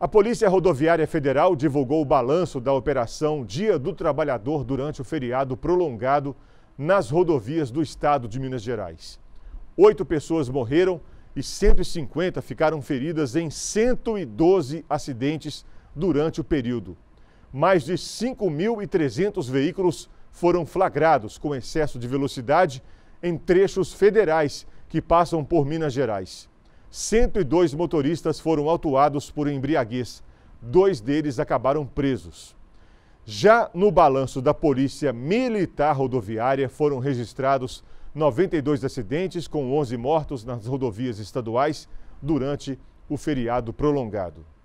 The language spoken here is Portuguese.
A Polícia Rodoviária Federal divulgou o balanço da operação Dia do Trabalhador durante o feriado prolongado nas rodovias do estado de Minas Gerais. Oito pessoas morreram e 150 ficaram feridas em 112 acidentes durante o período. Mais de 5.300 veículos foram flagrados com excesso de velocidade em trechos federais que passam por Minas Gerais. 102 motoristas foram autuados por embriaguez. Dois deles acabaram presos. Já no balanço da Polícia Militar Rodoviária, foram registrados 92 acidentes, com 11 mortos nas rodovias estaduais durante o feriado prolongado.